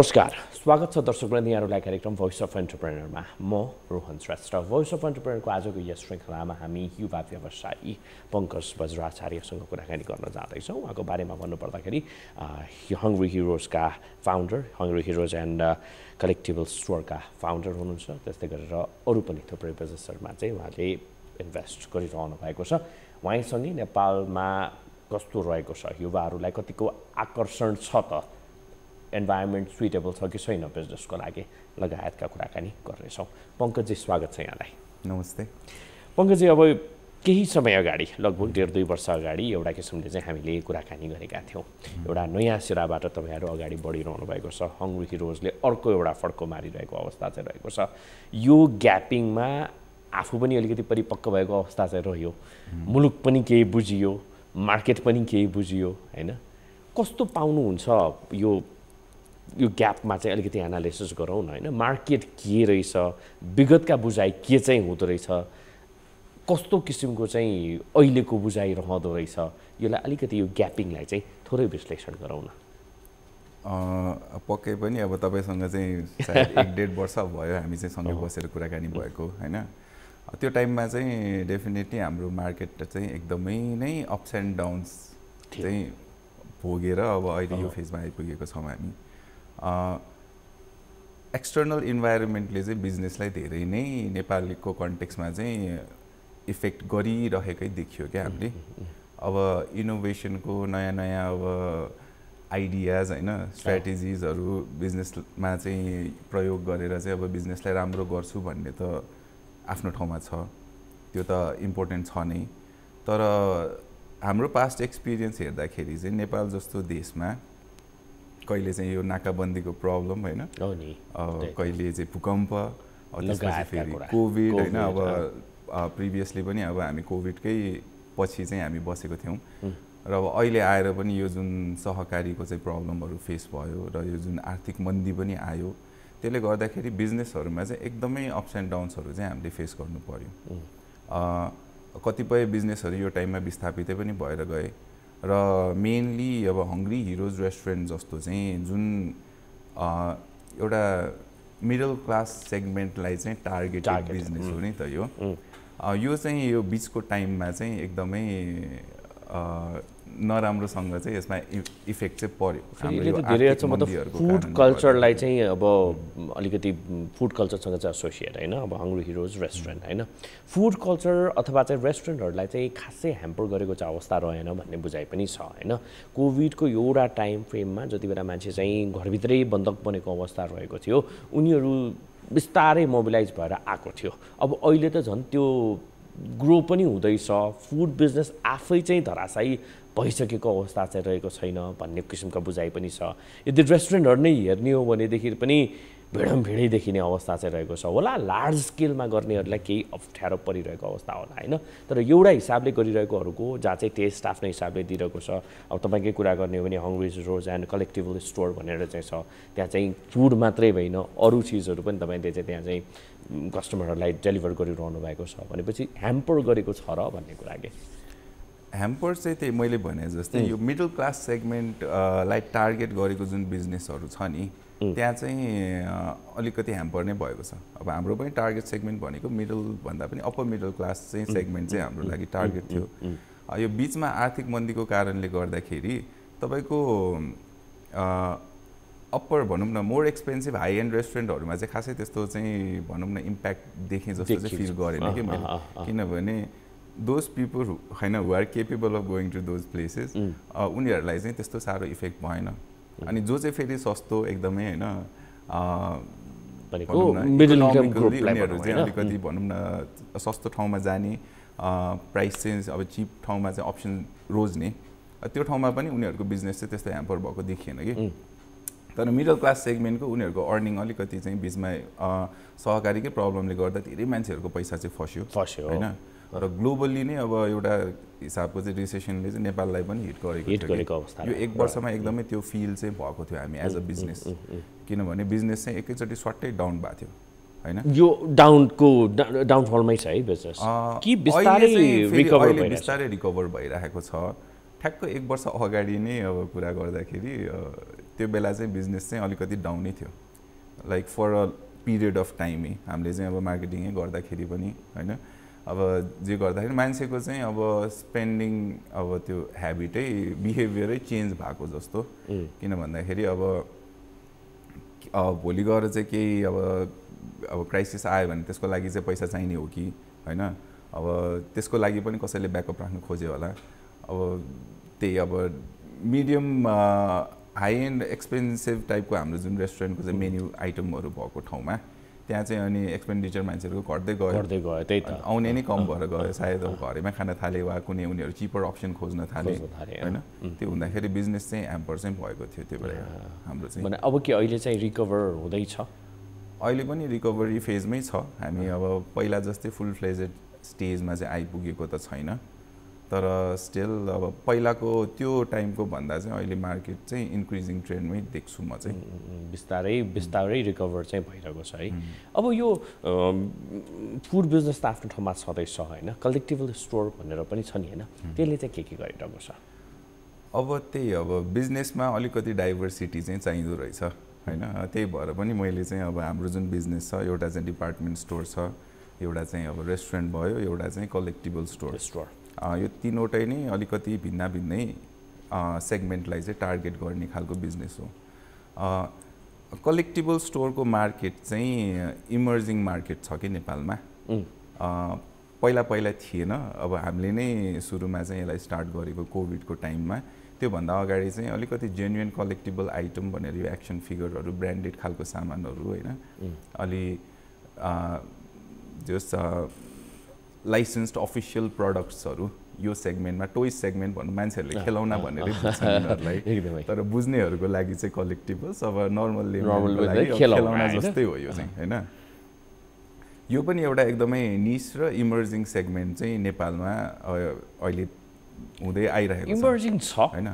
नमस्कार स्वागत छ दर्शकवृन्द यहाँहरूलाई कार्यक्रम भोइस अफ एन्टरप्रेनरमा म रोहन श्रेष्ठ भोइस अफ एन्टरप्रेनरको आजको यस श्रृङ्खलामा हामी युवा व्यवसायी पङ्कज वज्राचार्यसँग कुराकानी गर्न जाँदैछौँ उहाँको बारेमा भन्नुपर्दाखेरि हङ्ग्री हिरोजका founder hungry heroes and collectible स्टोरका फाउन्डर हुनुहुन्छ त्यस्तै गरेर अरू पनि थुप्रै बिजनेसहरूमा चाहिँ उहाँले इन्भेस्ट गरिरहनु भएको छ उहाँसँगै नेपालमा कस्तो रहेको छ युवाहरूलाई कतिको आकर्षण छ त इन्भाइरोमेन्ट सुइटेबल छ कि छैन बिजनेसको लागि लगायतका कुराकानी गर्नेछौँ पङ्कजी स्वागत छ यहाँलाई नमस्ते पङ्कजी अब केही समय अगाडि लगभग डेढ दुई वर्ष अगाडि एउटा किसिमले चाहिँ हामीले कुराकानी गरेका थियौँ एउटा नयाँ सिराबाट तपाईँहरू अगाडि बढिरहनु भएको छ हङ्ग्री हिरोजले अर्को एउटा फड्को मारिरहेको अवस्था चाहिँ रहेको छ यो ग्यापिङमा आफू पनि अलिकति परिपक्व भएको अवस्था चाहिँ रह्यो मुलुक पनि केही बुझियो मार्केट पनि केही बुझियो होइन कस्तो पाउनुहुन्छ यो यो ग्यापमा चाहिँ अलिकति एनालिसिस गरौँ न होइन मार्केट के रहेछ विगतका बुझाइ के चाहिँ हुँदो रहेछ कस्तो किसिमको चाहिँ अहिलेको बुझाइ रहँदो रहेछ यसलाई अलिकति यो ग्यापिङलाई चाहिँ थोरै विश्लेषण गरौँ न पक्कै पनि अब तपाईँसँग चाहिँ एक डेढ वर्ष भयो हामी चाहिँ सँगै बसेर कुराकानी भएको होइन त्यो टाइममा चाहिँ डेफिनेटली हाम्रो मार्केट चाहिँ एकदमै नै अप्स एन्ड डाउन्स चाहिँ भोगेर अब अहिले यो फेजमा आइपुगेको छौँ हामी एक्सटर्नल इन्भाइरोमेन्टले चाहिँ बिजनेसलाई धेरै नै नेपालको कन्टेक्समा चाहिँ इफेक्ट गरिरहेकै देखियो क्या हामीले अब इनोभेसनको नयाँ नयाँ अब आइडियाज होइन स्ट्राटेजिजहरू बिजनेसमा चाहिँ प्रयोग गरेर चाहिँ अब बिजनेसलाई राम्रो गर्छु भन्ने त आफ्नो ठाउँमा छ त्यो त इम्पोर्टेन्ट छ नै तर हाम्रो पास्ट एक्सपिरियन्स हेर्दाखेरि चाहिँ नेपाल जस्तो देशमा कहिले चाहिँ यो नाकाबन्दीको प्रब्लम होइन कहिले चाहिँ भूकम्प त्यसपछि फेरि कोभिड होइन अब प्रिभियसली पनि अब हामी कोभिडकै पछि चाहिँ हामी बसेको थियौँ र अब अहिले आएर पनि यो जुन सहकारीको चाहिँ प्रब्लमहरू फेस भयो र यो जुन आर्थिक मन्दी पनि आयो त्यसले गर्दाखेरि बिजनेसहरूमा चाहिँ एकदमै अप्स एन्ड डाउन्सहरू चाहिँ हामीले फेस गर्नु पऱ्यो कतिपय बिजनेसहरू यो टाइममा विस्थापितै पनि भएर गए र मेनली अब हङ्ग्री हिरोज रेस्टुरेन्ट जस्तो चाहिँ जुन एउटा मिडल क्लास सेगमेन्टलाई चाहिँ टार्गेट बिजनेस हो mm. नि त यो mm. यो चाहिँ यो बिचको टाइममा चाहिँ एकदमै नराम्रोसँग चाहिँ यसमा इफेक्ट चाहिँ पर्यो धेरै फुड कल्चरलाई चाहिँ अब अलिकति फुड कल्चरसँग चाहिँ एसोसिएट होइन अब हङ्ग्री हिरोज रेस्टुरेन्ट होइन फुड कल्चर अथवा चाहिँ रेस्टुरेन्टहरूलाई चाहिँ खासै ह्याम्पर गरेको चाहिँ अवस्था रहेन भन्ने बुझाइ पनि छ होइन कोभिडको एउटा टाइम फ्रेममा जति बेला मान्छे चाहिँ घरभित्रै बन्धक बनेको अवस्था रहेको थियो उनीहरू बिस्तारै मोबिलाइज भएर आएको थियो अब अहिले त झन् त्यो ग्रो पनि हुँदैछ फुड बिजनेस आफै चाहिँ धराशायी भइसकेको अवस्था चाहिँ रहेको छैन भन्ने किसिमका बुझाइ पनि छ यदि रेस्टुरेन्टहरू नै हेर्ने हो भनेदेखि पनि भिडम भिडै देखिने अवस्था चाहिँ रहेको छ होला लार्ज स्केलमा गर्नेहरूलाई केही अप्ठ्यारो परिरहेको अवस्था होला होइन तर एउटा हिसाबले गरिरहेकोहरूको जहाँ चाहिँ टेस्ट आफ्नै हिसाबले दिइरहेको छ अब तपाईँकै कुरा गर्ने हो भने hungry heroes and collectible store भनेर चाहिँ छ त्यहाँ चाहिँ फुड मात्रै होइन अरू चिजहरू पनि तपाईँले चाहिँ त्यहाँ चाहिँ कस्टमरहरूलाई डेलिभर गरिरहनु भएको छ भनेपछि ह्याम्पर गरेको छ र भन्ने कुरा के ह्याम्पर चाहिँ त्यही मैले भने जस्तै यो मिडल क्लास सेगमेन्टलाई टार्गेट गरेको जुन बिजनेसहरू छ नि त्यहाँ चाहिँ अलिकति ह्याम्पर नै भएको छ अब हाम्रो पनि टार्गेट सेगमेन्ट भनेको मिडल भन्दा पनि अप्पर मिडल क्लास चाहिँ सेगमेन्ट चाहिँ हाम्रो लागि टार्गेट थियो यो बिचमा आर्थिक मन्दीको कारणले गर्दाखेरि तपाईँको अप्पर भनौँ न मोर एक्सपेन्सिभ हाई एन्ड रेस्टुरेन्टहरूमा चाहिँ खासै त्यस्तो चाहिँ भनौँ न इम्प्याक्ट देखेँ जस्तो चाहिँ फिल गरेन कि मैले किनभने दोज पिपल होइन who are capable of going to those places उनीहरूलाई चाहिँ त्यस्तो साह्रो इफेक्ट भएन mm. अनि जो चाहिँ फेरि सस्तो एकदमै होइन उनीहरू चाहिँ अलिकति mm. भनौँ न सस्तो ठाउँमा जाने प्राइस चेन्ज अब चिप ठाउँमा चाहिँ अप्सन रोज्ने त्यो ठाउँमा पनि उनीहरूको बिजनेस चाहिँ त्यस्तो ह्याम्पर भएको देखिएन कि mm. तर मिडल क्लास सेगमेन्टको उनीहरूको अर्निङ अलिकति चाहिँ बिचमा सहकारीकै प्रब्लमले गर्दा धेरै मान्छेहरूको पैसा चाहिँ फस्यो फस्यो होइन र ग्लोबल्ली नै अब एउटा हिसाबको चाहिँ रिसेसनले चाहिँ नेपाललाई पनि हिट गरेको हिट गरेको अवस्था यो एक वर्षमा एकदमै त्यो फिल चाहिँ भएको थियो हामी एज अ बिजनेस किनभने बिजनेस चाहिँ एकैचोटि सट्टै डाउन भएको थियो होइन यो डाउनको डाउनफलमै छ है बिजनेस कि बिस्तारै बिस्तारै रिकभर भइरहेको छ ठ्याक्क एक वर्ष अगाडि नै अब कुरा गर्दाखेरि त्यो बेला चाहिँ बिजनेस चाहिँ अलिकति डाउनै थियो like for a period of टाइमै हामीले चाहिँ अब मार्केटिङै गर्दाखेरि पनि होइन अब जे गर्दाखेरि मान्छेको चाहिँ अब स्पेन्डिङ अब त्यो हेबिटै बिहेभियरै चेन्ज भएको जस्तो किन भन्दाखेरि अब भोलि गएर चाहिँ केही अब अब क्राइसिस आयो भने त्यसको लागि चाहिँ पैसा चाहिने हो कि होइन अब त्यसको लागि पनि कसैले ब्याकअप राख्नु खोज्यो होला अब त्यही अब मिडियम हाई एन्ड एक्सपेन्सिभ टाइपको हाम्रो जुन रेस्टुरेन्टको चाहिँ मेन्यु आइटमहरू भएको ठाउँमा त्यहाँ चाहिँ अनि एक्सपेन्डिचर मान्छेहरूको घट्दै गयो घट्दै गयो त्यही त आउने नै कम भएर गयो सायद अब घरैमा खान थाले वा कुनै उनीहरू चिपर अप्सन खोज्न थाले होइन त्यो हुँदाखेरि बिजनेस चाहिँ ह्याम्पर चाहिँ भएको थियो त्यो बेला हाम्रो चाहिँ अब के अहिले चाहिँ रिकभर हुँदैछ अहिले पनि रिकभरी फेजमै छ हामी अब पहिला जस्तै फुल फ्लेजेड स्टेजमा चाहिँ आइपुगेको त छैन तर स्टिल अब पहिलाको त्यो टाइमको भन्दा चाहिँ अहिले मार्केट चाहिँ इन्क्रिजिङ ट्रेन्डमै देख्छु म चाहिँ बिस्तारै बिस्तारै रिकभर चाहिँ भइरहेको छ है अब यो फुड बिजनेस त आफ्नो ठाउँमा छँदैछ होइन कलेक्टिभल स्टोर भनेर पनि छ नि होइन त्यसले चाहिँ के के गरिरहेको छ अब त्यही अब बिजनेसमा अलिकति डाइभर्सिटी चाहिँ चाहिँदो रहेछ होइन त्यही भएर पनि मैले चाहिँ अब हाम्रो जुन बिजनेस छ एउटा चाहिँ डिपार्टमेन्ट स्टोर छ एउटा चाहिँ अब रेस्टुरेन्ट भयो एउटा चाहिँ कलेक्टिभल स्टोर स्टोर यो तिनवटै नै अलिकति भिन्न भिन्नै सेगमेन्टलाई चाहिँ टार्गेट गर्ने खालको बिजनेस हो कलेक्टिबल स्टोरको मार्केट चाहिँ इमर्जिङ मार्केट छ कि नेपालमा पहिला पहिला थिएन अब हामीले नै सुरुमा चाहिँ यसलाई स्टार्ट गरेको कोभिडको टाइममा त्योभन्दा अगाडि चाहिँ अलिकति जेन्युन कलेक्टिबल आइटम भनेर यो एक्सन फिगरहरू ब्रान्डेड खालको सामानहरू होइन अलि जस लाइसेन्स्ड अफिसियल प्रडक्ट्सहरू यो सेगमेन्टमा टोइ सेगमेन्ट भन्नु मान्छेहरूले खेलाउन भनेर बुझ्छन् उनीहरूलाई तर बुझ्नेहरूको लागि चाहिँ कलेक्टिभ कलेक्टिभल्स अब नर्मल्ली खेलाउन जस्तै हो यो चाहिँ होइन यो पनि एउटा एकदमै निस र इमर्जिङ सेगमेन्ट चाहिँ नेपालमा अहिले हुँदै आइरहेको छ इमर्जिङ छ होइन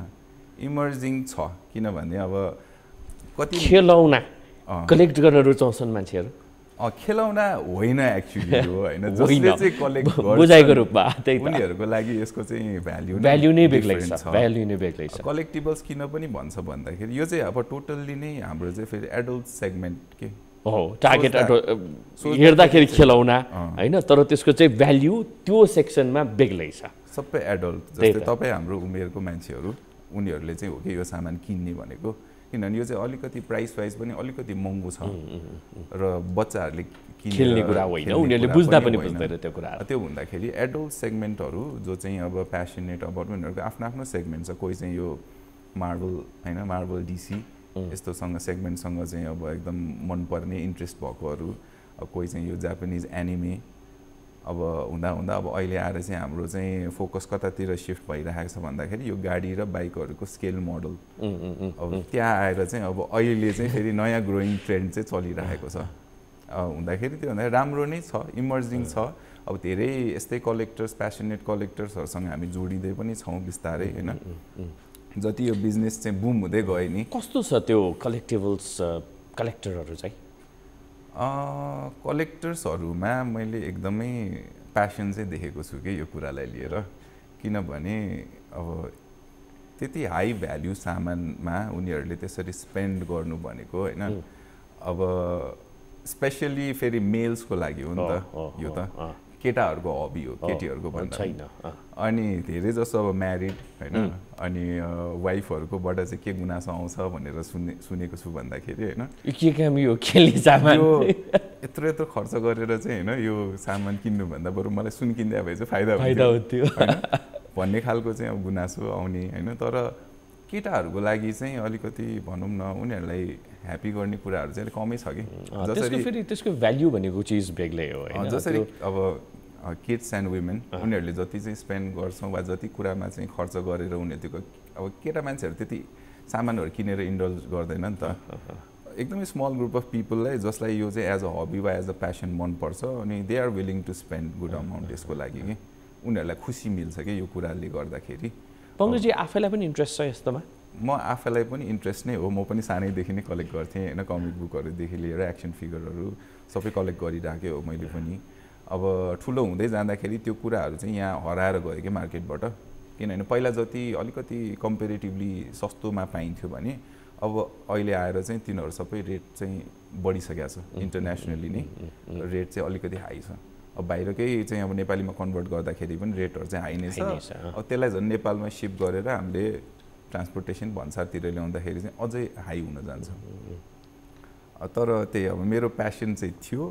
इमर्जिङ छ किनभने अब कति खेलाउना कलेक्ट गर्न रुचाउँछन् मान्छेहरू खेलाउना होइन एक्चुली हो होइन जसले चाहिँ कलेक्ट बुझाइको रूपमा त्यही उनीहरूको लागि यसको चाहिँ भ्याल्यु भ्याल्यु नै बेग्लै छ भ्याल्यु नै बेग्लै छ कलेक्टिबल्स किन पनि भन्छ भन्दाखेरि यो चाहिँ अब टोटल्ली नै हाम्रो चाहिँ फेरि एडल्ट सेगमेन्ट के हो टार्गेट हेर्दाखेरि खेलाउना होइन तर त्यसको चाहिँ भ्याल्यु त्यो सेक्सनमा बेग्लै छ सबै एडल्ट जस्तै तपाईँ हाम्रो उमेरको मान्छेहरू उनीहरूले चाहिँ हो कि यो सामान किन्ने भनेको किनभने यो चाहिँ अलिकति प्राइस वाइज पनि अलिकति महँगो छ र बच्चाहरूले खेल्ने कुरा होइन उनीहरूले बुझ्दा पनि बुझ्दैन त्यो कुरा त्यो भन्दाखेरि एडल्ट सेगमेन्टहरू जो चाहिँ अब प्यासनेट अबाउट उनीहरूको आफ्नो आफ्नो सेगमेन्ट छ कोही चाहिँ यो मार्बल होइन मार्बल डिसी यस्तोसँग सेगमेन्टसँग चाहिँ अब एकदम मनपर्ने इन्ट्रेस्ट भएकोहरू कोही चाहिँ यो जापानिज एनिमे अब हुँदा हुँदा अब अहिले आएर चाहिँ हाम्रो चाहिँ फोकस कतातिर सिफ्ट भइरहेको छ भन्दाखेरि यो गाडी र बाइकहरूको स्केल मोडल अब त्यहाँ आएर चाहिँ अब अहिले चाहिँ फेरि नयाँ ग्रोइङ ट्रेन्ड चाहिँ चलिरहेको छ हुँदाखेरि त्यो भन्दा राम्रो नै छ इमर्जिङ छ अब धेरै यस्तै कलेक्टर्स प्यासनेट कलेक्टर्सहरूसँग हामी जोडिँदै पनि छौँ बिस्तारै होइन जति यो बिजनेस चाहिँ बुम हुँदै गयो नि कस्तो छ त्यो कलेक्टेबल्स कलेक्टरहरू चाहिँ कलेक्टर्सहरूमा मैले एकदमै प्यासन चाहिँ देखेको छु कि यो कुरालाई लिएर किनभने अब त्यति हाई भ्याल्यु सामानमा उनीहरूले त्यसरी स्पेन्ड गर्नु भनेको होइन अब स्पेसली फेरि मेल्सको लागि हो नि त यो त केटाहरूको हबी हो केटीहरूको भन्दा छैन अनि धेरै जसो अब म्यारिड होइन अनि वाइफहरूकोबाट चाहिँ के गुनासो आउँछ भनेर सुने सुनेको छु भन्दाखेरि होइन के काम यो खेल्ने सामान यत्रो यत्रो खर्च गरेर चाहिँ होइन यो सामान किन्नुभन्दा बरु मलाई सुन किन्दा भए चाहिँ फाइदा फाइदा हुन्थ्यो भन्ने खालको चाहिँ अब गुनासो आउने होइन तर केटाहरूको लागि चाहिँ अलिकति भनौँ न उनीहरूलाई ह्याप्पी गर्ने कुराहरू चाहिँ अलिक कमै छ कि जसरी फेरि त्यसको भ्याल्यु भनेको चिज बेग्लै हो जसरी अब किड्स एन्ड वुमेन उनीहरूले जति चाहिँ स्पेन्ड गर्छौँ वा जति कुरामा चाहिँ खर्च गरेर उनीहरूको अब केटा मान्छेहरू त्यति सामानहरू किनेर इन्डल्ज गर्दैन नि त एकदमै स्मल ग्रुप अफ पिपललाई जसलाई यो चाहिँ एज अ हबी वा एज अ प्यासन मनपर्छ अनि they are willing to spend good amount यसको लागि कि उनीहरूलाई खुसी मिल्छ कि यो कुराले गर्दाखेरि पङ्कजी आफैलाई पनि इन्ट्रेस्ट छ यस्तोमा म आफैलाई पनि इन्ट्रेस्ट नै हो म पनि सानैदेखि नै कलेक्ट गर्थेँ होइन कमिक बुकहरूदेखि लिएर एक्सन फिगरहरू सबै कलेक्ट गरिरहेकै हो मैले पनि अब ठुलो हुँदै जाँदाखेरि त्यो कुराहरू चाहिँ यहाँ हराएर गयो कि मार्केटबाट किनभने पहिला जति अलिकति कम्पेरिटिभली सस्तोमा पाइन्थ्यो भने अब अहिले आएर चाहिँ तिनीहरू सबै रेट चाहिँ बढिसकेको छ इन्टरनेसनली नै रेट चाहिँ अलिकति हाई छ अब बाहिरकै चाहिँ अब नेपालीमा कन्भर्ट गर्दाखेरि पनि रेटहरू चाहिँ हाई नै छ अब त्यसलाई झन् नेपालमा सिफ्ट गरेर हामीले ट्रान्सपोर्टेसन भन्सारतिर ल्याउँदाखेरि चाहिँ अझै हाई हुन जान्छ तर त्यही अब मेरो प्यासन चाहिँ थियो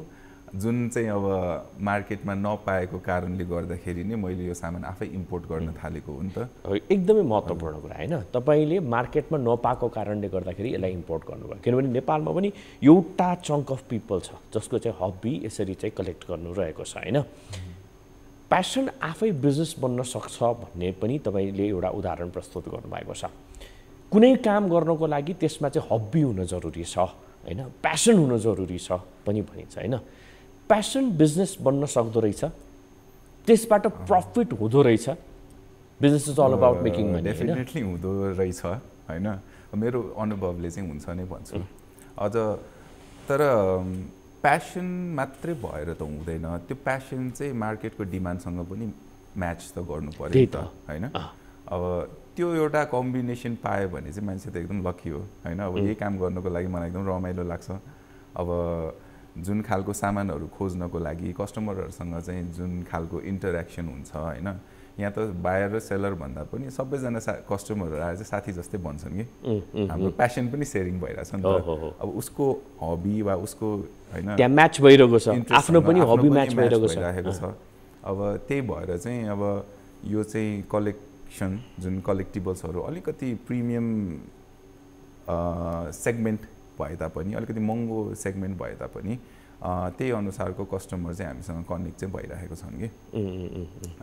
जुन चाहिँ अब मार्केटमा नपाएको कारणले गर्दाखेरि नै मैले यो सामान आफै इम्पोर्ट गर्न थालेको हो नि त एकदमै महत्त्वपूर्ण कुरा होइन तपाईँले मार्केटमा नपाएको कारणले गर्दाखेरि यसलाई इम्पोर्ट गर्नुभयो किनभने नेपालमा पनि एउटा चङ्क अफ पिपल छ जसको चाहिँ हबी यसरी चाहिँ कलेक्ट गर्नु रहेको छ होइन प्यासन आफै बिजनेस बन्न सक्छ भन्ने पनि तपाईँले एउटा उदाहरण प्रस्तुत गर्नुभएको छ कुनै काम गर्नको लागि त्यसमा चाहिँ हब्बी हुन जरुरी छ होइन प्यासन हुन जरुरी छ पनि भनिन्छ होइन प्यासन बिजनेस बन्न सक्दो रहेछ त्यसबाट प्रफिट हुँदो रहेछ business is all about making definitely हुँदो रहेछ होइन मेरो अनुभवले चाहिँ हुन्छ नै भन्छु अझ तर प्यासन मात्रै भएर त हुँदैन त्यो प्यासन चाहिँ मार्केटको डिमान्डसँग पनि म्याच त गर्नु पऱ्यो नि त होइन अब त्यो एउटा कम्बिनेसन पायो भने चाहिँ मान्छे त एकदम लकी हो होइन अब यही काम गर्नुको लागि मलाई एकदम रमाइलो लाग्छ अब जुन खालको सामानहरू खोज्नको लागि कस्टमरहरूसँग चाहिँ जुन खालको इन्टरेक्सन हुन्छ होइन यहाँ त बायर र सेलर भन्दा पनि सबैजना सा कस्टमरहरू आएर चाहिँ साथी जस्तै भन्छन् कि हाम्रो प्यासन पनि सेयरिङ भइरहेछ नि त अब उसको हबी वा उसको होइन म्याच भइरहेको छ आफ्नो पनि हबी म्याच भइरहेको छ अब त्यही भएर चाहिँ अब यो चाहिँ कलेक्सन जुन कलेक्टिबल्सहरू अलिकति प्रिमियम सेगमेन्ट भए तापनि अलिकति महँगो सेगमेन्ट भए तापनि त्यही अनुसारको कस्टमर चाहिँ हामीसँग कनेक्ट चाहिँ भइरहेको छन् कि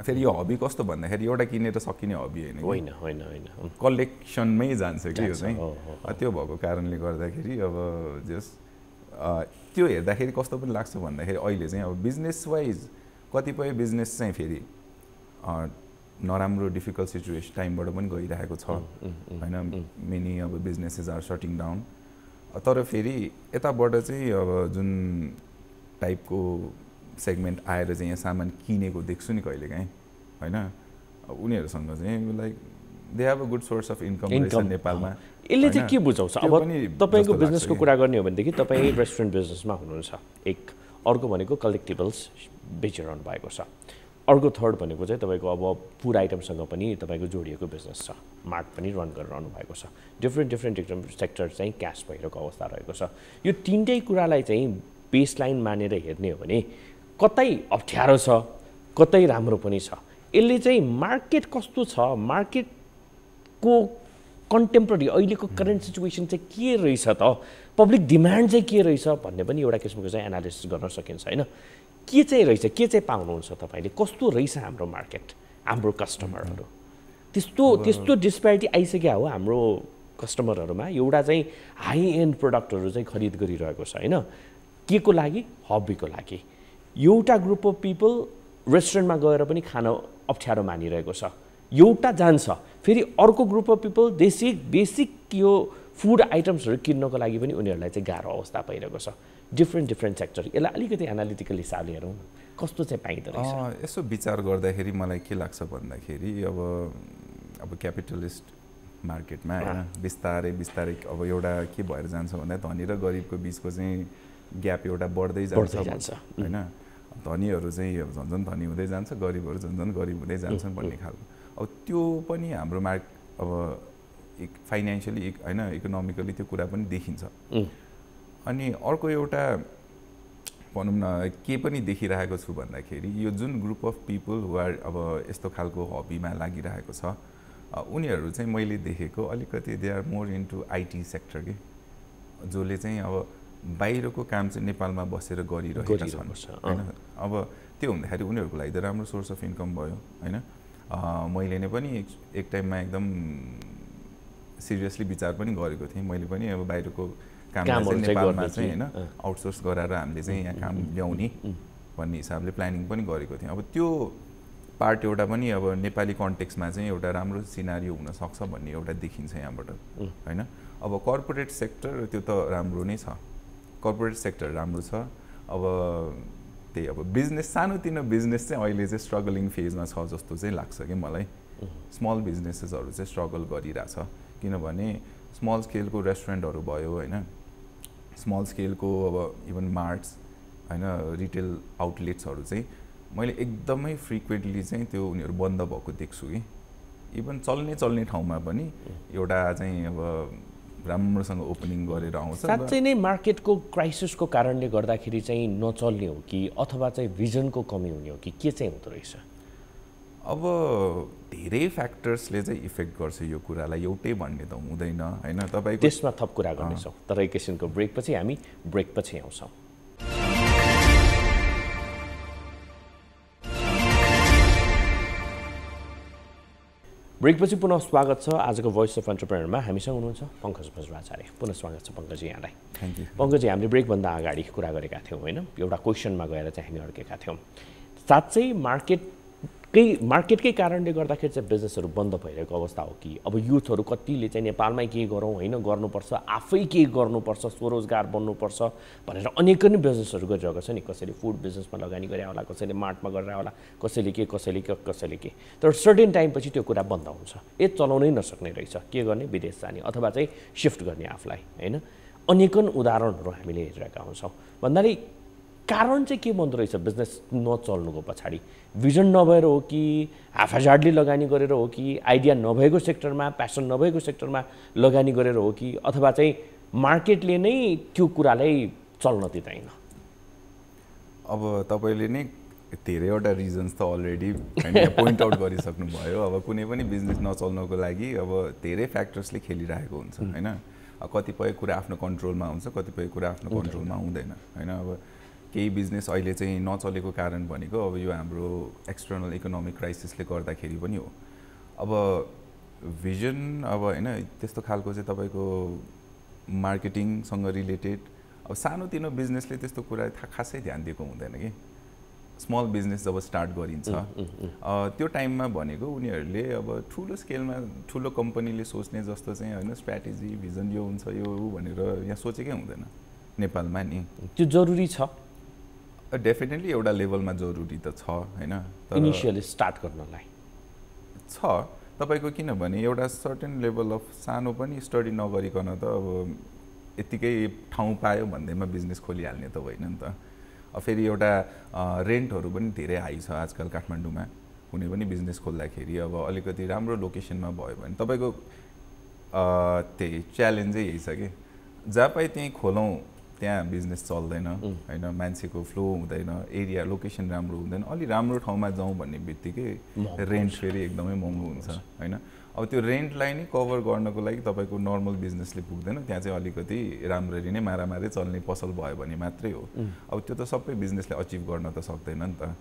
फेरि यो हबी कस्तो भन्दाखेरि एउटा किनेर सकिने हबी होइन होइन होइन कलेक्सनमै जान्छ कि यो चाहिँ त्यो भएको कारणले गर्दाखेरि अब जस त्यो हेर्दाखेरि कस्तो पनि लाग्छ भन्दाखेरि अहिले चाहिँ अब बिजनेस वाइज कतिपय बिजनेस चाहिँ फेरि नराम्रो डिफिकल्ट सिचुएसन टाइमबाट पनि गइरहेको छ होइन मेनी अब बिजनेसेस आर सटिङ डाउन तर फेरि यताबाट चाहिँ अब जुन टाइपको सेगमेन्ट आएर चाहिँ यहाँ सामान किनेको देख्छु नि कहिलेकाहीँ होइन उनीहरूसँग चाहिँ like they have a good source of income नेपालमा यसले चाहिँ के बुझाउँछ अब तपाईँको बिजनेसको कुरा गर्ने हो भनेदेखि तपाईँ रेस्टुरेन्ट बिजनेसमा हुनुहुन्छ एक अर्को भनेको कलेक्टेबल्स बेचिरहनु भएको छ अर्को थर्ड भनेको चाहिँ तपाईँको अब पुर आइटमसँग पनि तपाईँको जोडिएको बिजनेस छ मार्क पनि रन गरिरहनु भएको छ डिफ्रेन्ट डिफ्रेन्ट एकदम सेक्टर चाहिँ क्यास भइरहेको अवस्था रहेको छ यो तिनटै कुरालाई चाहिँ बेस लाइन मानेर हेर्ने हो भने कतै अप्ठ्यारो छ कतै राम्रो पनि छ यसले चाहिँ मार्केट कस्तो छ मार्केटको कन्टेम्पररी अहिलेको करेन्ट सिचुएसन चाहिँ के रहेछ त पब्लिक डिमान्ड चाहिँ के रहेछ भन्ने पनि एउटा किसिमको चाहिँ एनालिसिस गर्न सकिन्छ होइन के चाहिँ रहेछ के चाहिँ पाउनुहुन्छ तपाईँले कस्तो रहेछ हाम्रो मार्केट हाम्रो कस्टमरहरू त्यस्तो त्यस्तो डिस्प्यारिटी आइसक्यो हो हाम्रो कस्टमरहरूमा एउटा चाहिँ हाई एन्ड प्रडक्टहरू चाहिँ खरिद गरिरहेको छ होइन के को लागि हबीको लागि एउटा ग्रुप अफ पिपल रेस्टुरेन्टमा गएर पनि खान अप्ठ्यारो मानिरहेको छ एउटा जान्छ फेरि अर्को group of people basic basic यो फुड आइटम्सहरू किन्नको लागि पनि उनीहरूलाई चाहिँ गाह्रो अवस्था भइरहेको छ डिफ्रेन्ट डिफ्रेन्ट सेक्टर यसलाई अलिकति एनालिटिकल हिसाबले हेरौँ कस्तो चाहिँ पाइँदो रहेछ यसो विचार गर्दाखेरि मलाई के लाग्छ भन्दाखेरि अब अब क्यापिटलिस्ट मार्केटमा होइन बिस्तारै बिस्तारै अब एउटा के भएर जान्छ भन्दा धनी र गरिबको बिचको चाहिँ ग्याप एउटा बढ्दै जान्छ होइन धनीहरू चाहिँ झन् झन् धनी हुँदै जान्छ गरिबहरू झन् झन् गरिब हुँदै जान्छन् भन्ने खालको अब त्यो पनि हाम्रो मार्क अब फाइनेन्सियली होइन इकोनोमिकली त्यो कुरा पनि देखिन्छ अनि अर्को एउटा भनौँ न के पनि देखिरहेको छु भन्दाखेरि यो जुन ग्रुप अफ पिपल वर अब यस्तो खालको हबीमा लागिरहेको छ उनीहरू चाहिँ मैले देखेको अलिकति they are more into IT sector के जसले चाहिँ अब बाहिरको काम चाहिँ नेपालमा बसेर गरिरहेका छन् होइन अब त्यो हुँदाखेरि उनीहरूको लागि त राम्रो सोर्स अफ इन्कम भयो होइन मैले नै पनि एक एक टाइममा एकदम सिरियसली विचार पनि गरेको थिएँ मैले पनि अब बाहिरको काम चाहिँ नेपालमा चाहिँ होइन आउटसोर्स गराएर हामीले चाहिँ यहाँ काम ल्याउने भन्ने हिसाबले प्लानिङ पनि गरेको थियौँ अब त्यो पार्ट एउटा पनि अब नेपाली कन्टेक्समा चाहिँ एउटा राम्रो सिनारी हुनसक्छ भन्ने एउटा देखिन्छ यहाँबाट होइन अब कर्पोरेट सेक्टर त्यो त राम्रो नै छ कर्पोरेट सेक्टर राम्रो छ अब त्यही अब बिजनेस सानोतिनो बिजनेस चाहिँ अहिले चाहिँ स्ट्रगलिङ फेजमा छ जस्तो चाहिँ लाग्छ कि मलाई स्मल बिजनेसेसहरू चाहिँ स्ट्रगल गरिरहेछ किनभने स्मल स्केलको रेस्टुरेन्टहरू भयो होइन स्मल स्केलको अब इभन मार्ट्स होइन रिटेल आउटलेट्सहरू चाहिँ मैले एकदमै फ्रिक्वेन्टली चाहिँ त्यो उनीहरू बन्द भएको देख्छु कि इभन चल्ने चल्ने ठाउँमा पनि एउटा चाहिँ अब राम्रोसँग ओपनिङ गरेर आउँछ साँच्चै नै मार्केटको क्राइसिसको कारणले गर्दाखेरि चाहिँ नचल्ने हो कि अथवा चाहिँ भिजनको कमी हुने हो कि के चाहिँ हुँदो रहेछ अब धेरै फ्याक्टर्सले चाहिँ इफेक्ट गर्छ यो कुरालाई एउटै भन्ने त हुँदैन होइन तपाईँ त्यसमा थप कुरा गर्नेछौँ तर एकैछिनको ब्रेकपछि हामी ब्रेकपछि आउँछौँ ब्रेकपछि पुनः स्वागत छ आजको भोइस अफ एन्टरप्रेनरमा हामीसँग हुनुहुन्छ पङ्कज भज्राचार्य पुनः स्वागत छ पङ्कजी यहाँलाई पङ्कजी हामीले ब्रेकभन्दा अगाडि कुरा गरेका थियौँ होइन एउटा क्वेसनमा गएर चाहिँ हामी अड्केका थियौँ साँच्चै मार्केट केही मार्केटकै कारणले गर्दाखेरि चाहिँ बिजनेसहरू बन्द भइरहेको अवस्था हो कि अब युथहरू कतिले चाहिँ नेपालमै केही गरौँ होइन गर्नुपर्छ आफै केही गर्नुपर्छ स्वरोजगार बन्नुपर्छ भनेर अनेक नै बिजनेसहरू गरिरहेको छ नि कसैले फुड बिजनेसमा लगानी गरे होला कसैले मार्टमा गरेर होला कसैले के कसैले के कसैले के तर सर्टेन टाइमपछि त्यो कुरा बन्द हुन्छ ए चलाउनै नसक्ने रहेछ के गर्ने विदेश जाने अथवा चाहिँ सिफ्ट गर्ने आफूलाई होइन अनेकन उदाहरणहरू हामीले हेरिरहेका हुन्छौँ भन्नाले कारण चाहिँ के बन्दो रहेछ बिजनेस नचल्नुको पछाडि भिजन नभएर हो कि हाफाजाडली लगानी गरेर हो कि आइडिया नभएको सेक्टरमा प्यासन नभएको सेक्टरमा लगानी गरेर हो कि अथवा चाहिँ मार्केटले नै त्यो कुरालाई चल्न दिँदैन अब तपाईँले नै धेरैवटा रिजन्स त अलरेडी पोइन्ट आउट गरिसक्नुभयो अब कुनै पनि बिजनेस नचल्नको लागि अब धेरै फ्याक्टर्सले खेलिरहेको हुन्छ होइन कतिपय कुरा आफ्नो कन्ट्रोलमा हुन्छ कतिपय कुरा आफ्नो कन्ट्रोलमा हुँदैन होइन अब केही बिजनेस अहिले चाहिँ नचलेको कारण भनेको अब यो हाम्रो एक्सटर्नल इकोनोमिक क्राइसिसले गर्दाखेरि पनि हो अब भिजन अब होइन त्यस्तो खालको चाहिँ तपाईँको मार्केटिङसँग रिलेटेड अब सानोतिनो बिजनेसले त्यस्तो कुरा खासै ध्यान दिएको हुँदैन कि स्मल बिजनेस जब स्टार्ट गरिन्छ त्यो टाइममा भनेको उनीहरूले अब ठुलो स्केलमा ठुलो कम्पनीले सोच्ने जस्तो चाहिँ होइन स्ट्राटेजी भिजन यो हुन्छ यो भनेर यहाँ सोचेकै हुँदैन नेपालमा नि त्यो जरुरी छ डेफिनेटली एउटा लेभलमा जरुरी त छ होइन इनिसियली स्टार्ट गर्नलाई छ तपाईँको किनभने एउटा सर्टेन लेभल अफ सानो पनि स्टडी नगरिकन त अब यत्तिकै ठाउँ पायो भन्दैमा बिजनेस खोलिहाल्ने त होइन नि त फेरि एउटा रेन्टहरू पनि धेरै हाई छ आजकल काठमाडौँमा कुनै पनि बिजनेस खोल्दाखेरि अब अलिकति राम्रो लोकेसनमा भयो भने तपाईँको त्यही च्यालेन्जै यही छ कि जहाँ पाए त्यहीँ खोलौँ त्यहाँ बिजनेस चल्दैन होइन मान्छेको फ्लो हुँदैन एरिया लोकेसन राम्रो हुँदैन अलि राम्रो ठाउँमा जाउँ भन्ने बित्तिकै रेन्ट फेरि एकदमै महँगो हुन्छ होइन अब त्यो रेन्टलाई नै कभर गर्नको लागि तपाईँको नर्मल बिजनेसले पुग्दैन त्यहाँ चाहिँ अलिकति राम्ररी नै मारामारै चल्ने पसल भयो भने मात्रै हो अब त्यो त सबै बिजनेसले अचिभ गर्न त सक्दैन नि त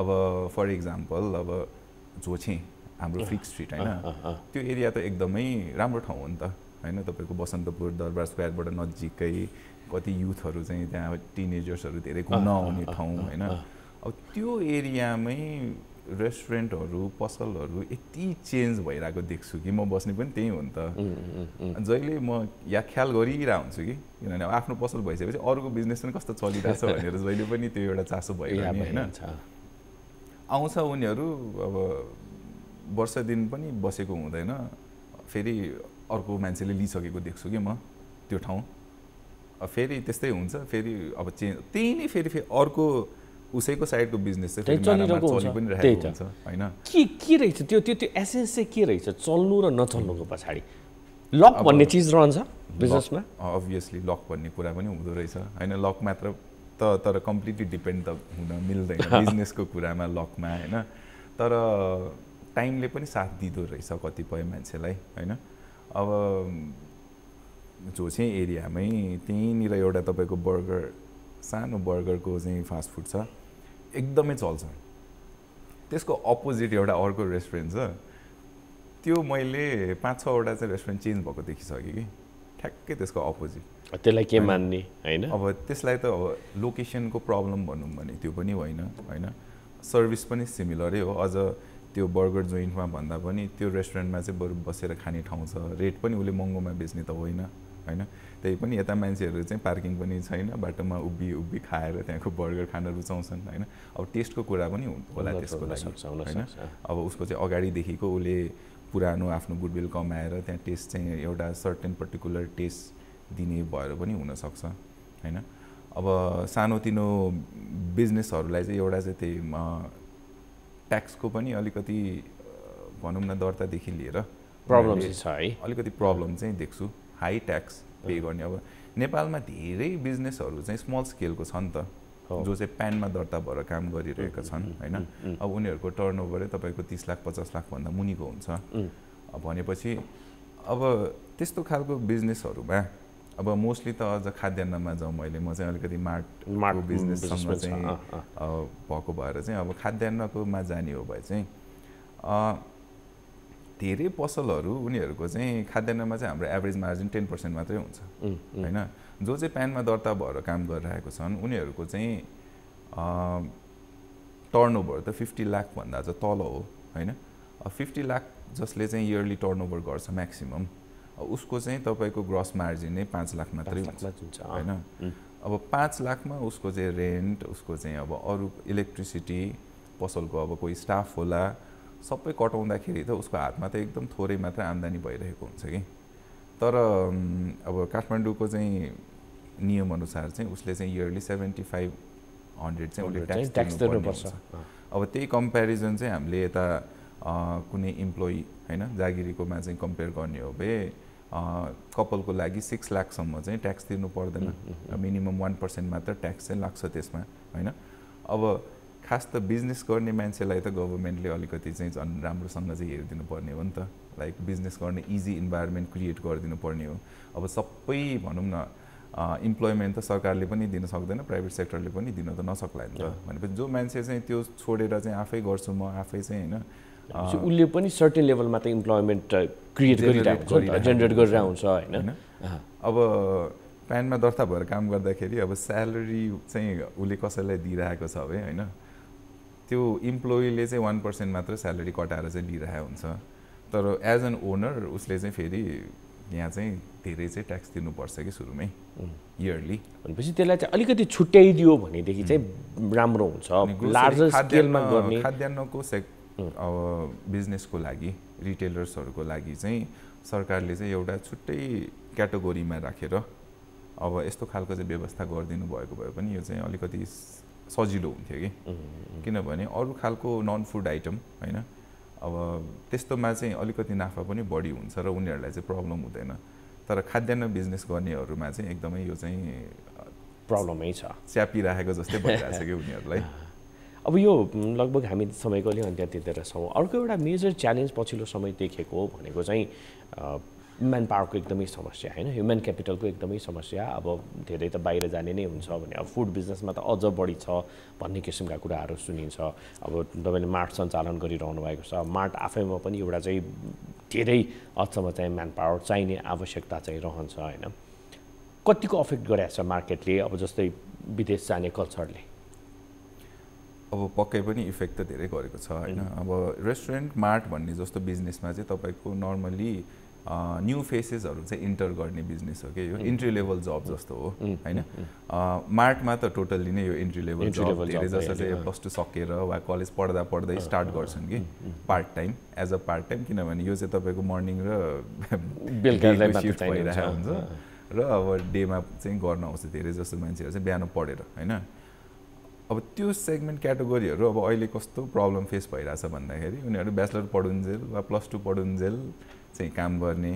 अब फर इक्जाम्पल अब झोछे हाम्रो फिक्स स्ट्रिट होइन त्यो एरिया त एकदमै राम्रो ठाउँ हो नि त होइन तपाईँको बसन्तपुर दरबार स्क्वायरबाट नजिकै कति युथहरू चाहिँ त्यहाँ टिनेजर्सहरू धेरै घुम्न आउने ठाउँ होइन अब त्यो एरियामै रेस्टुरेन्टहरू पसलहरू यति चेन्ज भइरहेको देख्छु कि म बस्ने पनि त्यही हो नि त जहिले म या ख्याल गरिरहेको हुन्छु कि किनभने अब आफ्नो पसल भइसकेपछि अरूको बिजनेस पनि कस्तो चलिरहेछ भनेर जहिले पनि त्यो एउटा चासो भइरहेको होइन आउँछ उनीहरू अब वर्ष दिन पनि बसेको हुँदैन फेरि अर्को मान्छेले लिइसकेको देख्छु कि म त्यो ठाउँ फेरि त्यस्तै हुन्छ फेरि अब चेन्ज त्यही नै फेरि फेरि अर्को उसैको साइडको बिजनेस चाहिँ होइन के के रहेछ त्यो त्यो त्यो एसेन्स चाहिँ के रहेछ चल्नु र नचल्नुको पछाडि लक भन्ने चिज रहन्छ बिजनेसमा अभियसली लक भन्ने कुरा पनि हुँदो रहेछ होइन लक मात्र त तर कम्प्लिटली डिपेन्ड त हुन मिल्दैन बिजनेसको कुरामा लकमा होइन तर टाइमले पनि साथ दिँदो रहेछ कतिपय मान्छेलाई होइन अब चाहिँ एरियामै त्यहीँनिर एउटा तपाईँको बर्गर सानो बर्गरको चाहिँ फास्ट फुड छ एकदमै चल्छ त्यसको अपोजिट एउटा अर्को रेस्टुरेन्ट छ त्यो मैले पाँच छवटा चाहिँ रेस्टुरेन्ट चेन्ज भएको देखिसकेँ कि ठ्याक्कै त्यसको अपोजिट त्यसलाई के मान्ने होइन अब त्यसलाई त अब लोकेसनको प्रब्लम भनौँ भने त्यो पनि होइन होइन सर्भिस पनि सिमिलरै हो अझ त्यो बर्गर जोइन्टमा भन्दा पनि त्यो रेस्टुरेन्टमा चाहिँ बरु बसेर खाने ठाउँ छ रेट पनि उसले महँगोमा बेच्ने त होइन होइन त्यही पनि यता मान्छेहरू चाहिँ पार्किङ पनि छैन बाटोमा उभि उभि खाएर त्यहाँको बर्गर खान रुचाउँछन् होइन अब टेस्टको कुरा पनि होला त्यसको लागि होइन अब उसको चाहिँ अगाडिदेखिको उसले पुरानो आफ्नो गुडविल कमाएर त्यहाँ टेस्ट चाहिँ एउटा सर्टेन पर्टिकुलर टेस्ट दिने भएर पनि हुनसक्छ होइन अब सानोतिनो बिजनेसहरूलाई चाहिँ एउटा चाहिँ त्यही ट्याक्सको पनि अलिकति भनौँ न दर्तादेखि लिएर प्रब्लम छ है अलिकति प्रब्लम चाहिँ देख्छु हाई ट्याक्स पे गर्ने अब नेपालमा धेरै बिजनेसहरू चाहिँ स्मल स्केलको छ नि त जो चाहिँ प्यानमा दर्ता भएर काम गरिरहेका छन् होइन अब उनीहरूको टर्न ओभरै तपाईँको तिस लाख पचास लाखभन्दा मुनिको हुन्छ भनेपछि अब त्यस्तो खालको बिजनेसहरूमा अब मोस्टली त अझ खाद्यान्नमा जाउँ मैले म चाहिँ अलिकति मार्ट मार्ट बिजनेससँग चाहिँ भएको भएर चाहिँ अब खाद्यान्नकोमा जाने हो भए चाहिँ धेरै पसलहरू उनीहरूको चाहिँ खाद्यान्नमा चाहिँ हाम्रो एभरेज मार्जिन टेन पर्सेन्ट मात्रै हुन्छ होइन जो चाहिँ प्यानमा दर्ता भएर काम गरिरहेको छन् उनीहरूको चाहिँ टर्न ओभर त फिफ्टी लाखभन्दा चाहिँ तल हो होइन फिफ्टी लाख जसले चाहिँ इयरली टर्न ओभर गर्छ म्याक्सिमम् उसको चाहिँ तपाईँको ग्रस मार्जिन नै पाँच लाख मात्रै हुन्छ होइन अब पाँच लाखमा उसको चाहिँ रेन्ट उसको चाहिँ अब अरू इलेक्ट्रिसिटी पसलको अब कोही स्टाफ होला सबै कटाउँदाखेरि त उसको हातमा त एकदम थोरै मात्र आम्दानी भइरहेको हुन्छ कि तर अब काठमाडौँको चाहिँ नियमअनुसार चाहिँ उसले चाहिँ इयरली सेभेन्टी फाइभ हन्ड्रेड चाहिँ उसले ट्याक्स ट्याक्स तिर्नुपर्छ अब त्यही कम्पेरिजन चाहिँ हामीले यता कुनै इम्प्लोइ होइन जागिरीकोमा चाहिँ कम्पेयर गर्ने हो भए कपालको लागि सिक्स लाखसम्म चाहिँ ट्याक्स तिर्नु पर्दैन मिनिमम वान पर्सेन्ट मात्र ट्याक्स चाहिँ लाग्छ त्यसमा होइन अब खास त बिजनेस गर्ने मान्छेलाई त गभर्मेन्टले अलिकति चाहिँ झन् राम्रोसँग चाहिँ हेरिदिनु पर्ने हो नि त लाइक बिजनेस गर्ने इजी इन्भाइरोमेन्ट क्रिएट गरिदिनु पर्ने हो अब सबै भनौँ न इम्प्लोइमेन्ट त सरकारले पनि दिन सक्दैन प्राइभेट सेक्टरले पनि दिन त नसक्ला नि त भनेपछि जो मान्छे चाहिँ त्यो छोडेर चाहिँ आफै गर्छु म आफै चाहिँ होइन उसले पनि सर्टेन लेभलमा त इम्प्लोइमेन्ट क्रिएट गरिरहेको जेनेरेट गरेर आउँछ होइन अब प्यानमा दर्ता भएर काम गर्दाखेरि अब स्यालेरी चाहिँ उसले कसैलाई दिइरहेको छ है होइन त्यो इम्प्लोइले चाहिँ वान पर्सेन्ट मात्र स्यालेरी कटाएर चाहिँ लिइरहेको हुन्छ तर एज एन ओनर उसले चाहिँ फेरि यहाँ चाहिँ धेरै चाहिँ ट्याक्स दिनुपर्छ कि सुरुमै इयरली भनेपछि त्यसलाई चाहिँ अलिकति छुट्याइदियो भनेदेखि चाहिँ राम्रो हुन्छ खाद्यान्नको सेक अब बिजनेसको लागि रिटेलर्सहरूको लागि चाहिँ सरकारले चाहिँ एउटा छुट्टै क्याटेगोरीमा राखेर अब यस्तो खालको चाहिँ व्यवस्था गरिदिनु भएको भए पनि यो चाहिँ अलिकति सजिलो हुन्थ्यो कि किनभने अरू खालको नन फुड आइटम होइन अब त्यस्तोमा चाहिँ अलिकति नाफा पनि बढी हुन्छ र उनीहरूलाई चाहिँ प्रब्लम हुँदैन तर खाद्यान्न बिजनेस गर्नेहरूमा चाहिँ एकदमै यो चाहिँ प्रब्लमै छ च्यापिराखेको जस्तै भइरहेको छ कि उनीहरूलाई अब यो लगभग हामी समयको अलिक अन्त्यतिर छौँ अर्को एउटा मेजर च्यालेन्ज पछिल्लो समय देखेको भनेको चाहिँ म्यान पावरको एकदमै समस्या होइन ह्युमन क्यापिटलको एकदमै समस्या अब धेरै त बाहिर जाने नै हुन्छ भने अब फुड बिजनेसमा त अझ बढी छ भन्ने किसिमका कुराहरू सुनिन्छ अब तपाईँले मार्ट सञ्चालन गरिरहनु भएको छ मार्ट आफैमा पनि एउटा चाहिँ धेरै हदसम्म चाहिँ म्यान पावर चाहिने आवश्यकता चाहिँ रहन्छ होइन कतिको अफेक्ट गरेको छ मार्केटले अब जस्तै विदेश जाने कल्चरले अब पक्कै पनि इफेक्ट त धेरै गरेको छ होइन अब रेस्टुरेन्ट मार्ट भन्ने जस्तो बिजनेसमा चाहिँ तपाईँको नर्मल्ली न्यू फेसेसहरू चाहिँ इन्टर गर्ने बिजनेस हो कि यो इन्ट्री लेभल जब जस्तो हो mm. Mm. होइन मार्टमा mm. त टोटल्ली नै यो इन्ट्री लेभल जब धेरै जस्तो चाहिँ प्लस टू सकेर वा कलेज पढ्दा पढ्दै स्टार्ट गर्छन् कि part time as a part time किनभने यो चाहिँ तपाईँको मर्निङ र बेलुका सिफ्ट भइरहेको हुन्छ र अब डेमा चाहिँ गर्न आउँछ धेरै जस्तो मान्छेहरू चाहिँ बिहान पढेर होइन अब त्यो सेगमेन्ट क्याटेगोरीहरू अब अहिले कस्तो प्रब्लम फेस भइरहेछ भन्दाखेरि उनीहरू ब्याचलर पढुन्जेल वा प्लस टू पढुन्जेल चाहिँ काम गर्ने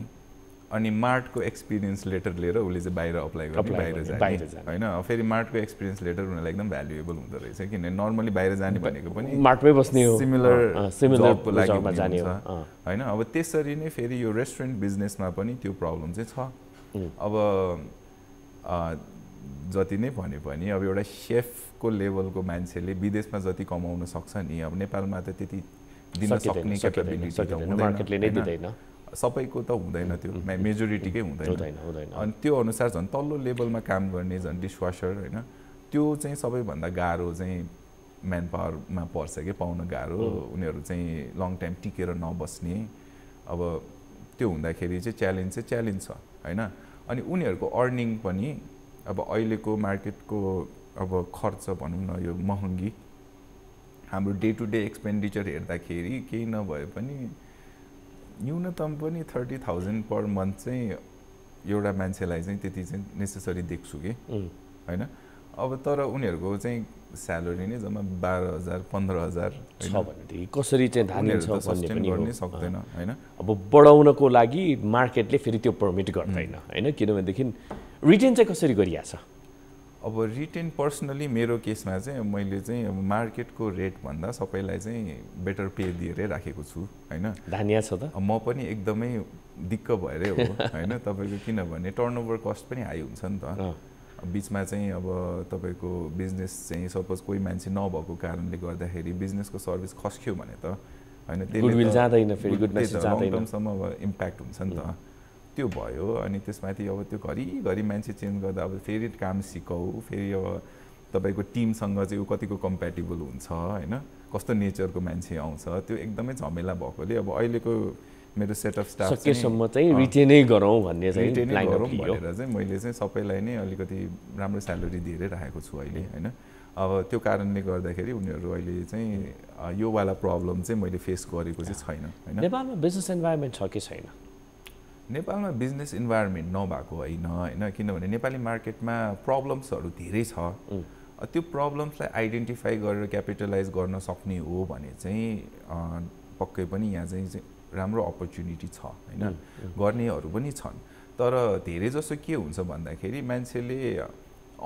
अनि मार्टको एक्सपिरियन्स लेटर लिएर उसले चाहिँ बाहिर अप्लाई गर्ने बाहिर जाने होइन फेरि मार्टको एक्सपिरियन्स लेटर उनीहरूलाई एकदम भ्यालुएबल हुँदो रहेछ किनभने नर्मली बाहिर जाने भनेको पनि मार्टमै बस्ने सिमिलर जबको लागि होइन अब त्यसरी नै फेरि यो रेस्टुरेन्ट बिजनेसमा पनि त्यो प्रब्लम चाहिँ छ अब जति नै भने पनि अब एउटा सेफको लेभलको मान्छेले विदेशमा जति कमाउन सक्छ नि अब नेपालमा त त्यति दिन सक्ने क्यापेबिलिटी सबैको त हुँदैन त्यो मेजोरिटीकै हुँदैन अनि त्यो अनुसार झन् तल्लो लेभलमा काम गर्ने झन् डिसवासर होइन त्यो चाहिँ सबैभन्दा गाह्रो चाहिँ म्यान पावरमा पर्छ कि पाउन गाह्रो उनीहरू चाहिँ लङ टाइम टिकेर नबस्ने अब त्यो हुँदाखेरि चाहिँ च्यालेन्ज चाहिँ च्यालेन्ज छ होइन अनि उनीहरूको अर्निङ पनि अब अहिलेको मार्केटको अब खर्च भनौँ न यो महँगी हाम्रो डे टु डे एक्सपेन्डिचर हेर्दाखेरि केही नभए पनि न्यूनतम पनि थर्टी थाउजन्ड पर मन्थ चाहिँ एउटा मान्छेलाई चाहिँ त्यति चाहिँ नेसेसरी देख्छु कि होइन अब तर उनीहरूको चाहिँ स्यालेरी नै जम्मा बाह्र हजार पन्ध्र हजार छ भनेदेखि कसरी चाहिँ सस्टेन गर्नै सक्दैन होइन अब बढाउनको लागि मार्केटले फेरि त्यो पर्मिट गर्दैन होइन किनभनेदेखि रिटेन चाहिँ कसरी गरिहाल्छ अब रिटेन पर्सनली मेरो केसमा चाहिँ मैले चाहिँ अब मार्केटको रेटभन्दा सबैलाई चाहिँ बेटर पे दिएरै राखेको छु होइन धानिया छ त म पनि एकदमै दिक्क भएरै हो होइन तपाईँको किनभने टर्नओभर कस्ट पनि हाई हुन्छ नि त बिचमा चाहिँ अब तपाईँको बिजनेस चाहिँ सपोज कोही मान्छे नभएको कारणले गर्दाखेरि बिजनेसको सर्भिस खस्क्यो भने त होइन त्यसले जाँदैन फेरि लङ टर्मसम्म अब इम्प्याक्ट हुन्छ नि त त्यो भयो अनि त्यसमाथि अब त्यो घरिघरि मान्छे चेन्ज गर्दा अब फेरि काम सिकाऊ फेरि अब तपाईँको टिमसँग चाहिँ ऊ कतिको कम्प्याटेबल हुन्छ होइन कस्तो नेचरको मान्छे आउँछ त्यो एकदमै झमेला भएकोले अब अहिलेको मेरो सेट अफ स्टाफ सकेसम्म चाहिँ रिटेनै गरौँ भन्ने चाहिँ रिटेनै गरौँ भनेर चाहिँ मैले चाहिँ सबैलाई नै अलिकति राम्रो स्यालेरी दिएरै राखेको छु अहिले होइन अब त्यो कारणले गर्दाखेरि उनीहरू अहिले चाहिँ योवाला प्रब्लम चाहिँ मैले फेस गरेको चाहिँ छैन होइन नेपालमा बिजनेस इन्भाइरोमेन्ट छ कि छैन नेपालमा बिजनेस इन्भाइरोमेन्ट नभएको होइन होइन किनभने नेपाली मार्केटमा प्रब्लम्सहरू धेरै छ त्यो प्रब्लम्सलाई आइडेन्टिफाई गरेर क्यापिटलाइज गर्न सक्ने हो भने चाहिँ पक्कै पनि यहाँ चाहिँ राम्रो अपर्च्युनिटी छ होइन गर्नेहरू पनि छन् तर धेरै जसो के हुन्छ भन्दाखेरि मान्छेले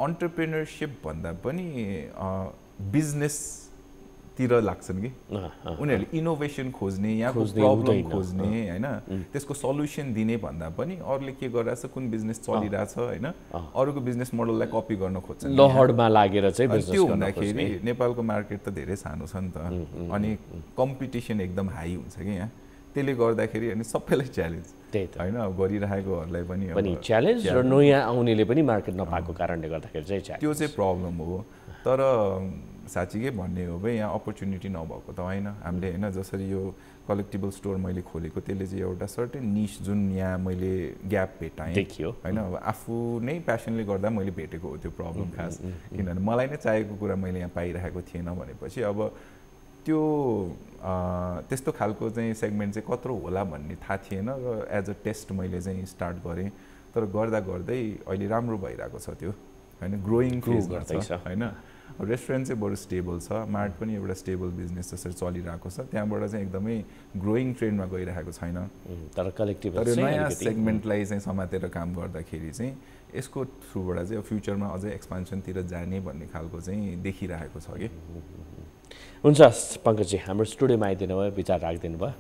अन्टरप्रेनरसिप भन्दा पनि बिजनेस तिर लाग्छन् कि उनीहरूले इनोभेसन खोज्ने या प्रब्लम खोज्ने होइन त्यसको सल्युसन दिने भन्दा पनि अरूले के गरिरहेछ कुन बिजनेस चलिरहेछ होइन अरूको बिजनेस मोडललाई कपी गर्न खोज्छ लहरमा लागेर चाहिँ त्यो हुँदाखेरि नेपालको मार्केट त धेरै सानो छ नि त अनि कम्पिटिसन एकदम हाई हुन्छ कि यहाँ त्यसले गर्दाखेरि अनि सबैलाई च्यालेन्ज होइन अब गरिरहेकोहरूलाई पनि च्यालेन्ज र नयाँ आउनेले पनि मार्केट नपाएको कारणले गर्दाखेरि चाहिँ त्यो चाहिँ प्रब्लम हो तर साँच्चीकै भन्ने हो भाइ यहाँ अपर्च्युनिटी नभएको त होइन हामीले होइन जसरी यो कलेक्टिबल स्टोर मैले खोलेको त्यसले चाहिँ एउटा सर्टेन निस जुन यहाँ मैले ग्याप भेटाएँ होइन अब आफू नै प्यासनले गर्दा मैले भेटेको हो त्यो प्रब्लम खास किनभने मलाई नै चाहेको कुरा मैले यहाँ पाइरहेको थिएन भनेपछि अब त्यो त्यस्तो खालको चाहिँ सेगमेन्ट चाहिँ कत्रो होला भन्ने थाहा थिएन र एज अ टेस्ट मैले चाहिँ स्टार्ट गरेँ तर गर्दा गर्दै अहिले राम्रो भइरहेको छ त्यो होइन ग्रोइङ गर्दैछ होइन रेस्टुरेन्ट चाहिँ बडो स्टेबल छ मार्ट पनि एउटा स्टेबल बिजनेस जसरी चलिरहेको छ त्यहाँबाट चाहिँ एकदमै ग्रोइङ ट्रेन्डमा गइरहेको छैन तर कलेक्टिभ तर नयाँ सेगमेन्टलाई चाहिँ समातेर काम गर्दाखेरि चाहिँ यसको थ्रुबाट चाहिँ फ्युचरमा अझै एक्सपान्सनतिर जाने भन्ने खालको चाहिँ देखिरहेको छ कि हुन्छ पङ्कजी हाम्रो स्टुडियोमा आइदिनु भयो विचार राखिदिनु भयो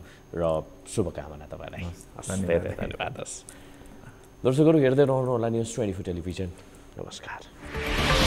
र शुभकामना तपाईँलाई धन्यवाद दर्शकहरू हेर्दै रहनु होला न्युज ट्वेन्टी फोर टेलिभिजन नमस्कार